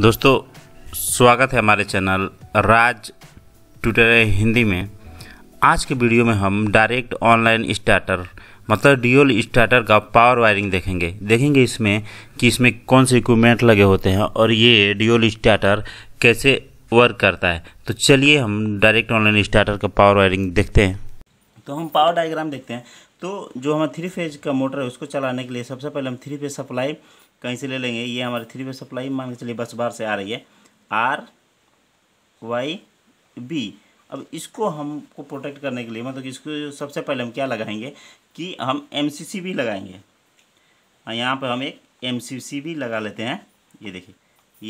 दोस्तों स्वागत है हमारे चैनल राज ट्यूटर हिंदी में आज के वीडियो में हम डायरेक्ट ऑनलाइन स्टार्टर मतलब ड्यूअल स्टार्टर का पावर वायरिंग देखेंगे देखेंगे इसमें कि इसमें कौन से इक्विपमेंट लगे होते हैं और ये ड्यूअल स्टार्टर कैसे वर्क करता है तो चलिए हम डायरेक्ट ऑनलाइन स्टार्टर का पावर वायरिंग देखते हैं तो हम पावर डायग्राम देखते हैं तो जो हमारा थ्री फेज का मोटर है उसको चलाने के लिए सबसे पहले हम थ्री फेज सप्लाई कहीं से ले लेंगे ये हमारे थ्री फेज सप्लाई मान के चलिए बस बार से आ रही है आर वाई बी अब इसको हमको प्रोटेक्ट करने के लिए मतलब इसको सबसे पहले हम क्या लगाएंगे कि हम एम भी लगाएंगे यहाँ पर हम एक एम भी लगा लेते हैं ये देखिए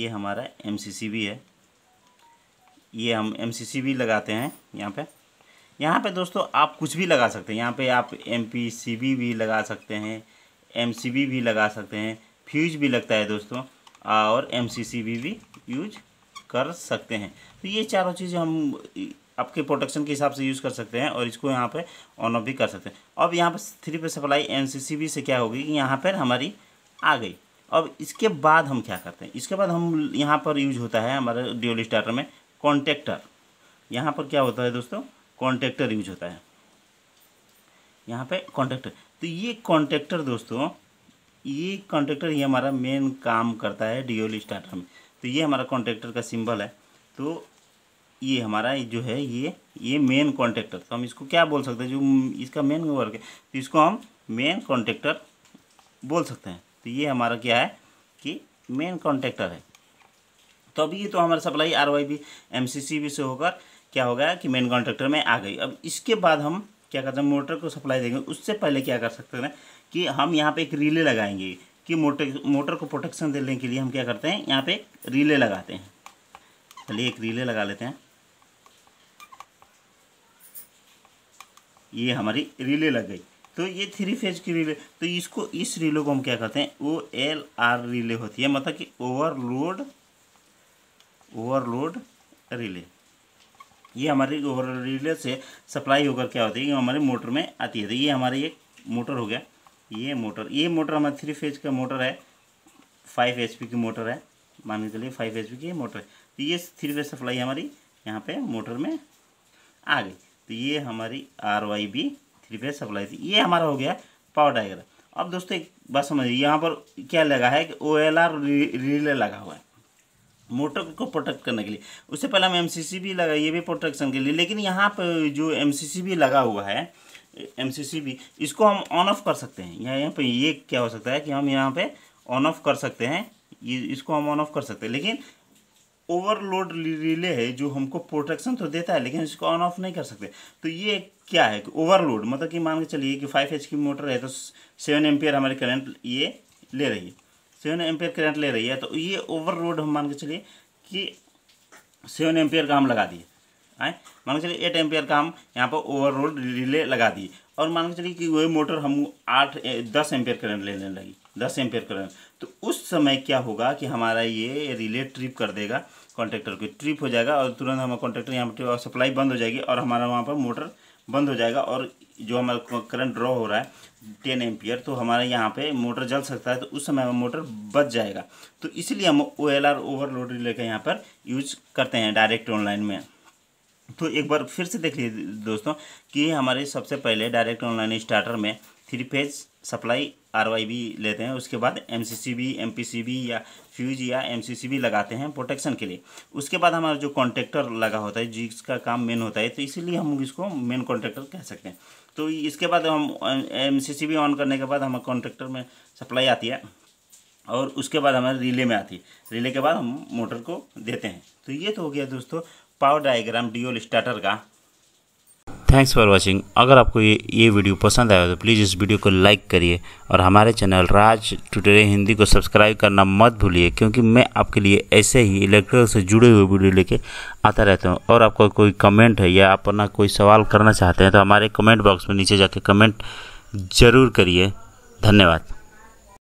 ये हमारा एम भी है ये हम एम भी लगाते हैं यहाँ पर यहाँ पे दोस्तों आप कुछ भी लगा सकते हैं यहाँ पे आप एम भी लगा सकते हैं एम भी लगा सकते हैं फ्यूज भी लगता है दोस्तों और एम भी यूज कर सकते हैं तो ये चारों चीज़ हम आपके प्रोटेक्शन के हिसाब से यूज़ कर सकते हैं और इसको यहाँ पे ऑन ऑफ भी कर सकते हैं अब यहाँ पर थ्री पे सप्लाई एम से क्या होगी कि यहाँ पर हमारी आ गई अब इसके बाद हम क्या करते हैं इसके बाद हम यहाँ पर यूज होता है हमारे ड्यूल स्टार्टर में कॉन्टेक्टर यहाँ पर क्या होता है दोस्तों कॉन्ट्रेक्टर यूज होता है यहाँ पे कॉन्ट्रेक्टर तो ये कॉन्ट्रेक्टर दोस्तों ये कॉन्ट्रेक्टर ये हमारा मेन काम करता है डी स्टार्टर में तो ये हमारा कॉन्ट्रेक्टर का सिंबल है तो ये हमारा जो है ये ये मेन कॉन्ट्रेक्टर तो हम इसको क्या बोल सकते हैं जो इसका मेन वर्क है तो इसको हम मेन कॉन्ट्रेक्टर बोल सकते हैं तो ये हमारा क्या है कि मेन कॉन्ट्रेक्टर है तो अभी ये तो हमारा सप्लाई आर वाई भी एम सी सी भी से होकर क्या होगा कि मेन कॉन्ट्रेक्टर में आ गई अब इसके बाद हम क्या करते हैं मोटर को सप्लाई देंगे उससे पहले क्या कर सकते हैं कि हम यहाँ पे एक रीले लगाएंगे कि मोटर मोटर को प्रोटेक्शन देने के लिए हम क्या करते हैं यहाँ पे एक रीले लगाते हैं चलिए एक रीले लगा लेते हैं ये हमारी रीले लग गई तो ये थ्री फेज की रिले तो इसको इस रिले को हम क्या कहते हैं ओ एल आर रिले होती है मतलब कि ओवरलोड ओवरलोड रिले ये हमारी रिले से सप्लाई होकर क्या होती है ये हमारे मोटर में आती है तो ये हमारे एक मोटर हो गया ये मोटर ये मोटर हमारा थ्री फेज का मोटर है फाइव एच की मोटर है मान के चलिए फाइव एच की मोटर है तो ये थ्री फेज सप्लाई हमारी यहाँ पे मोटर में आ गई तो ये हमारी R Y B three phase supply थी ये हमारा हो गया पावर डाइगर अब दोस्तों एक बात समझिए यहाँ पर क्या लगा है कि ओ एल आर रिले लगा हुआ है मोटर को प्रोटेक्ट करने के लिए उससे पहले हम एम सी लगा ये भी प्रोटेक्शन के लिए लेकिन यहाँ पर जो एम सी लगा हुआ है एम सी इसको हम ऑन ऑफ कर सकते हैं यहाँ यहाँ पर ये क्या हो सकता है कि हम यहाँ पर ऑन ऑफ कर सकते हैं ये इसको हम ऑन ऑफ कर सकते हैं लेकिन ओवरलोड रिले है जो हमको प्रोटेक्शन तो देता है लेकिन इसको ऑन ऑफ नहीं कर सकते तो ये क्या है कि ओवरलोड मतलब कि मान के चलिए कि फाइव एच की मोटर है तो सेवन एम्पियर हमारे करंट ये ले रही है सेवन एम्पेयर करंट ले रही है तो ये ओवर रोड हम मान के चलिए कि सेवन एम्पेयर का हम लगा दिए आए मान के चलिए एट एम्पेयर का हम यहाँ पर ओवर रोड रिले लगा दिए और मान के चलिए कि वही मोटर हम आठ दस एम्पेयर करंट लेने लगी दस एम्पेयर करंट तो उस समय क्या होगा कि हमारा ये रिले ट्रिप कर देगा कॉन्ट्रेक्टर को ट्रिप हो जाएगा और तुरंत हमारा कॉन्ट्रेक्टर यहाँ पर सप्लाई बंद हो जाएगी और हमारा वहाँ पर मोटर बंद हो जाएगा और जो हमारा करंट ड्रॉ हो रहा है टेन एम्पियर तो हमारे यहाँ पे मोटर जल सकता है तो उस समय मोटर बच जाएगा तो इसलिए हम ओ एल आर ओवरलोड लेकर यहाँ पर यूज करते हैं डायरेक्ट ऑनलाइन में तो एक बार फिर से देख लीजिए दोस्तों कि हमारे सबसे पहले डायरेक्ट ऑनलाइन स्टार्टर में थ्री फेज सप्लाई भी लेते हैं उसके बाद सी एमपीसीबी या फ्यूज या एमसीसीबी लगाते हैं प्रोटेक्शन के लिए उसके बाद हमारा जो कॉन्ट्रैक्टर लगा होता है जिसका काम मेन होता है तो इसीलिए हम इसको मेन कॉन्ट्रैक्टर कह सकते हैं तो इसके बाद हम भी ऑन करने के बाद हमारे कॉन्ट्रैक्टर में सप्लाई आती है और उसके बाद हमारे रिले में आती है रिले के बाद हम मोटर को देते हैं तो ये तो हो गया दोस्तों पावर डायग्राम ड्यूल स्टार्टर का थैंक्स फॉर वॉचिंग अगर आपको ये ये वीडियो पसंद आया तो प्लीज़ इस वीडियो को लाइक करिए और हमारे चैनल राज टुटोरियल हिंदी को सब्सक्राइब करना मत भूलिए क्योंकि मैं आपके लिए ऐसे ही इलेक्ट्रिकल से जुड़े हुए वीडियो लेके आता रहता हूँ और आपका कोई कमेंट है या आप अपना कोई सवाल करना चाहते हैं तो हमारे कमेंट बॉक्स में नीचे जाके कमेंट ज़रूर करिए धन्यवाद